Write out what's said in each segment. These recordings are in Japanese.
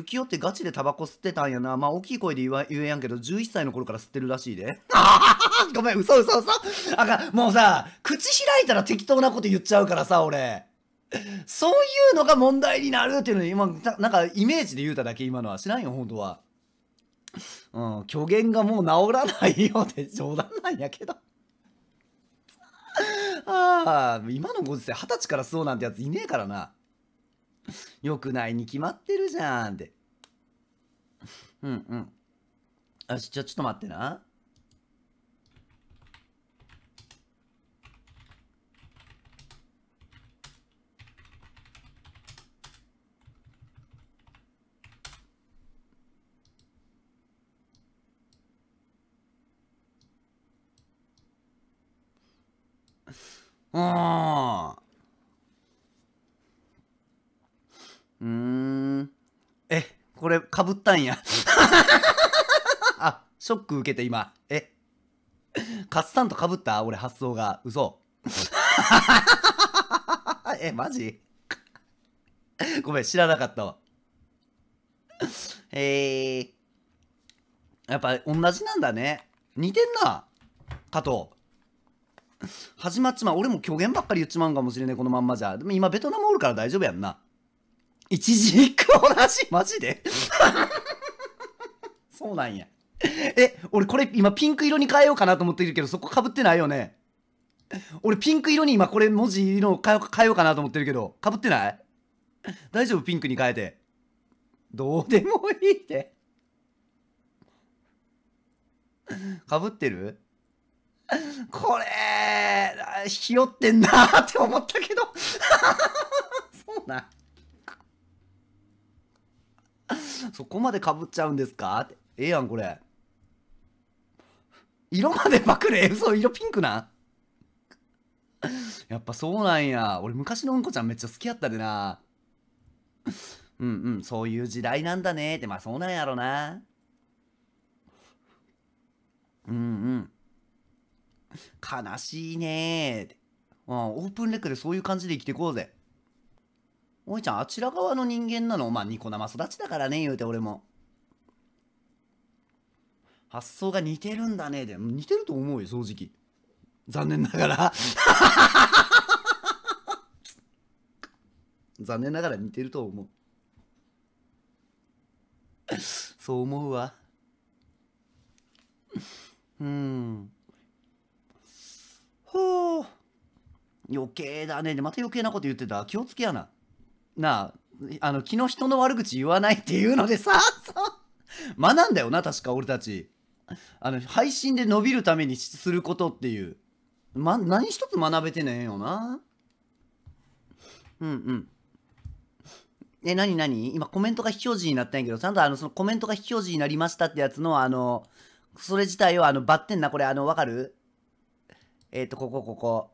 幸男ってガチでタバコ吸ってたんやな。まあ、大きい声で言わ言えやんけど、11歳の頃から吸ってるらしいで。ごめん、嘘嘘嘘。あかん、もうさ、口開いたら適当なこと言っちゃうからさ、俺。そういうのが問題になるっていうのに、今、なんかイメージで言うただけ今のは。知らんよ、本当は。うん、虚言がもう治らないよって冗談なんやけど。ああ、今のご時世、二十歳からそうなんてやついねえからな。よくないに決まってるじゃんって。うんうん。よし、じゃあちょっと待ってな。うん。これ、かぶったんや。あ、ショック受けて今。え、カッサンとかぶった俺発想が。嘘。え、マジごめん、知らなかったわ。えー、やっぱ同じなんだね。似てんな、加藤。始まっちまう。俺も虚言ばっかり言っちまうんかもしれねこのまんまじゃ。でも今、ベトナムおるから大丈夫やんな。一字一句同じマジで そうなんや。え、俺これ今ピンク色に変えようかなと思ってるけど、そこかぶってないよね。俺ピンク色に今これ文字色を変えようかなと思ってるけど、かぶってない大丈夫ピンクに変えて。どうでもいいって。かぶってるこれ、ひよってんなって思ったけど そうな。ん。そこまでかぶっちゃうんですかええやん、これ。色までパクれ 嘘、色ピンクなやっぱそうなんや。俺昔のうんこちゃんめっちゃ好きやったでな。うんうん、そういう時代なんだねって、まあそうなんやろな。うんうん。悲しいねーって。うん、オープンレックでそういう感じで生きていこうぜ。おいちゃん、あちら側の人間なのまあ、ニコ生育ちだからね、言うて俺も。発想が似てるんだね、で。似てると思うよ、正直。残念ながら。残念ながら似てると思う。そう思うわ。うん。ほう。余計だね。で、また余計なこと言ってた。気をつけやな。なあ、あの、気の人の悪口言わないっていうのでさ、学んだよな、確か俺たち。あの、配信で伸びるためにすることっていう。ま、何一つ学べてねえよな。うんうん。え、なになに今コメントが非表示になったんやけど、ちゃんとあの、そのコメントが非表示になりましたってやつの、あの、それ自体をあの、バッテンな、これあの、わかるえっ、ー、と、ここ、ここ。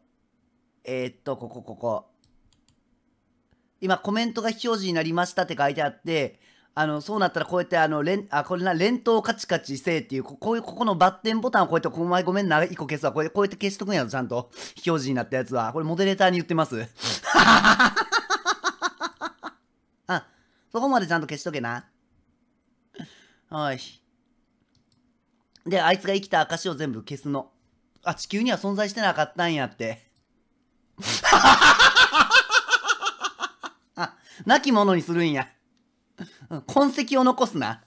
えっ、ー、と、ここ、ここ。今コメントが非表示になりましたって書いてあって、あの、そうなったらこうやって、あの、連、あ、これな、連投カチカチせえっていう、こういう、ここのバッテンボタンをこうやって、お前ごめん、な、一個消すわ。これ、こうやって消しとくんやろ、ちゃんと。非表示になったやつは。これ、モデレーターに言ってます。あ、そこまでちゃんと消しとけな。はい。で、あいつが生きた証を全部消すの。あ、地球には存在してなかったんやって。亡き者にするんや。痕跡を残すな。